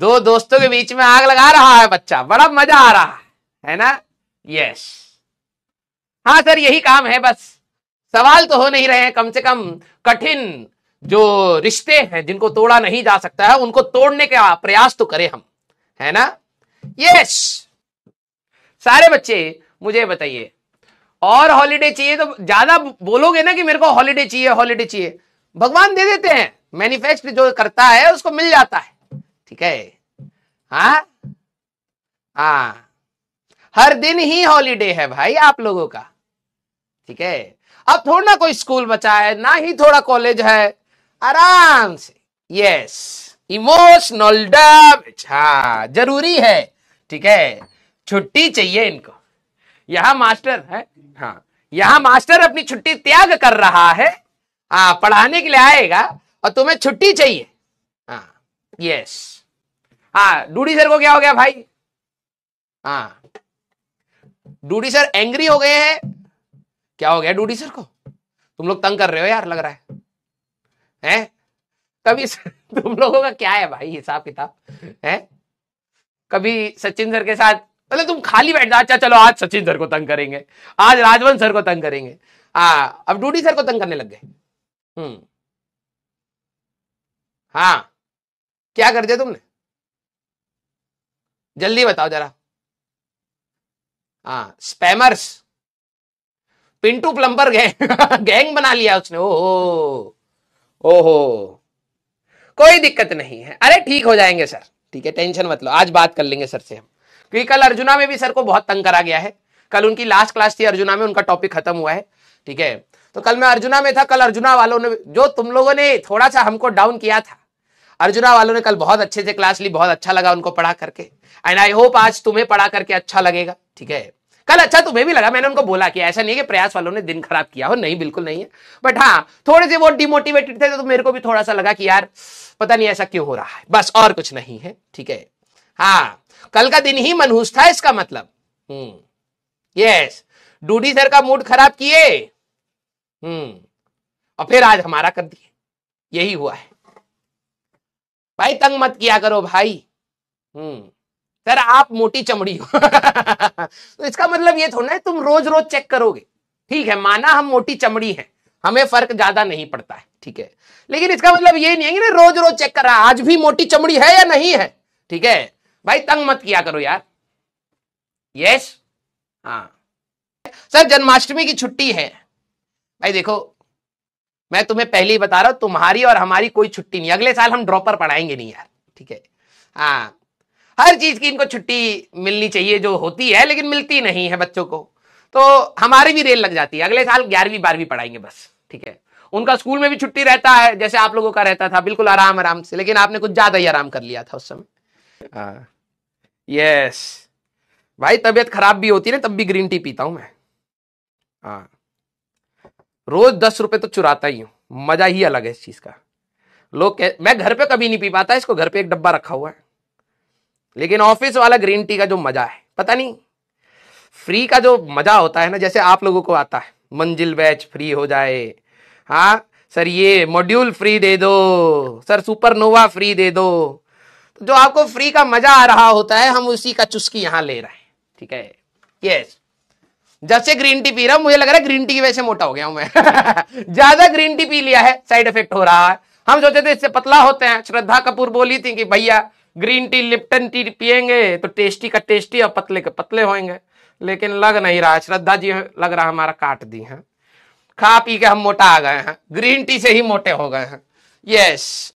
दो दोस्तों के बीच में आग लगा रहा है बच्चा बड़ा मजा आ रहा है है ना यस हाँ सर यही काम है बस सवाल तो हो नहीं रहे हैं कम से कम कठिन जो रिश्ते हैं जिनको तोड़ा नहीं जा सकता है उनको तोड़ने का प्रयास तो करें हम है ना यस सारे बच्चे मुझे बताइए और हॉलीडे चाहिए तो ज्यादा बोलोगे ना कि मेरे को हॉलीडे चाहिए हॉलीडे चाहिए भगवान दे देते हैं मैनिफेस्ट जो करता है उसको मिल जाता है ठीक है हाँ हाँ हर दिन ही हॉलीडे है भाई आप लोगों का ठीक है अब थोड़ा ना कोई स्कूल बचा है ना ही थोड़ा कॉलेज है आराम से यस इमोशनल डैमेज हाँ जरूरी है ठीक है छुट्टी चाहिए इनको यहां मास्टर है हाँ यहां मास्टर अपनी छुट्टी त्याग कर रहा है हाँ पढ़ाने के लिए आएगा और तुम्हें छुट्टी चाहिए हाँ यस हाँ डूडी सर को क्या हो गया भाई हाँ डूडी सर एंग्री हो गए हैं क्या हो गया डूडी सर को तुम लोग तंग कर रहे हो यार लग रहा है हैं कभी तुम लोगों का क्या है भाई हिसाब किताब है कभी सचिन सर के साथ मतलब तुम खाली बैठ जा अच्छा चलो आज सचिन सर को तंग करेंगे आज राजवंश सर को तंग करेंगे हाँ अब डूडी सर को तंग करने लग गए हम्म हाँ क्या कर दिया तुमने जल्दी बताओ जरा हाँ spammers Pintu plumber gang gang बना लिया उसने ओ हो कोई दिक्कत नहीं है अरे ठीक हो जाएंगे सर ठीक है टेंशन मत लो आज बात कर लेंगे सर से हम क्योंकि कल अर्जुना में भी सर को बहुत तंग करा गया है कल उनकी लास्ट क्लास थी अर्जुना में उनका टॉपिक खत्म हुआ है ठीक है तो कल मैं अर्जुना में था कल अर्जुना वालों ने जो तुम लोगों ने थोड़ा सा हमको डाउन किया था अर्जुना वालों ने कल बहुत अच्छे से क्लास ली बहुत अच्छा लगा उनको पढ़ा करके एंड आई होप आज तुम्हें पढ़ा करके अच्छा लगेगा ठीक है कल अच्छा तुम्हें भी लगा मैंने उनको बोला कि ऐसा नहीं है कि प्रयास वालों ने दिन खराब किया हो नहीं बिल्कुल नहीं है बट हाँ थोड़े से वो डिमोटिवेटेड थे तो मेरे को भी थोड़ा सा लगा कि यार पता नहीं ऐसा क्यों हो रहा है बस और कुछ नहीं है ठीक है हाँ कल का दिन ही मनहूस था इसका मतलब यस हम्म, डूडी सर का मूड खराब किए हम्म और फिर आज हमारा कर दिए यही हुआ है भाई तंग मत किया करो भाई हम्म सर आप मोटी चमड़ी हो तो इसका मतलब ये थोड़ा है तुम रोज रोज चेक करोगे ठीक है माना हम मोटी चमड़ी हैं हमें फर्क ज्यादा नहीं पड़ता है ठीक है लेकिन इसका मतलब ये नहीं है कि रोज रोज चेक कर रहा आज भी मोटी चमड़ी है या नहीं है ठीक है भाई तंग मत किया करो यार यस हाँ सर जन्माष्टमी की छुट्टी है भाई देखो मैं तुम्हें पहले ही बता रहा हूं तुम्हारी और हमारी कोई छुट्टी नहीं अगले साल हम ड्रॉपर पढ़ाएंगे नहीं यार ठीक है हाँ हर चीज की इनको छुट्टी मिलनी चाहिए जो होती है लेकिन मिलती नहीं है बच्चों को तो हमारी भी रेल लग जाती है अगले साल ग्यारहवीं बारहवीं पढ़ाएंगे बस ठीक है उनका स्कूल में भी छुट्टी रहता है जैसे आप लोगों का रहता था बिल्कुल आराम आराम से लेकिन आपने कुछ ज्यादा ही आराम कर लिया था उस समय यस हाँ, भाई तबीयत खराब भी होती है ना तब भी ग्रीन टी पीता हूं मैं हाँ रोज दस रुपए तो चुराता ही हूं मजा ही अलग है इस चीज का लोग मैं घर पे कभी नहीं पी पाता इसको घर पे एक डब्बा रखा हुआ है लेकिन ऑफिस वाला ग्रीन टी का जो मजा है पता नहीं फ्री का जो मजा होता है ना जैसे आप लोगों को आता है मंजिल बैच फ्री हो जाए हाँ सर ये मॉड्यूल फ्री दे दो सर सुपरनोवा फ्री दे दो तो जो आपको फ्री का मजा आ रहा होता है हम उसी का चुस्की यहां ले रहे हैं ठीक है यस जब से ग्रीन टी पी रहा हूं मुझे लग रहा है ग्रीन टी की वजह से मोटा हो गया हूं मैं ज्यादा ग्रीन टी पी लिया है साइड इफेक्ट हो रहा है हम सोचे थे इससे पतला होते हैं श्रद्धा कपूर बोली थी कि भैया ग्रीन टी लिप्टन टी पियेंगे तो टेस्टी का टेस्टी और पतले के पतले होंगे लेकिन लग नहीं रहा श्रद्धा जी लग रहा हमारा काट दी है खा पी के हम मोटा आ गए हैं ग्रीन टी से ही मोटे हो गए हैं यस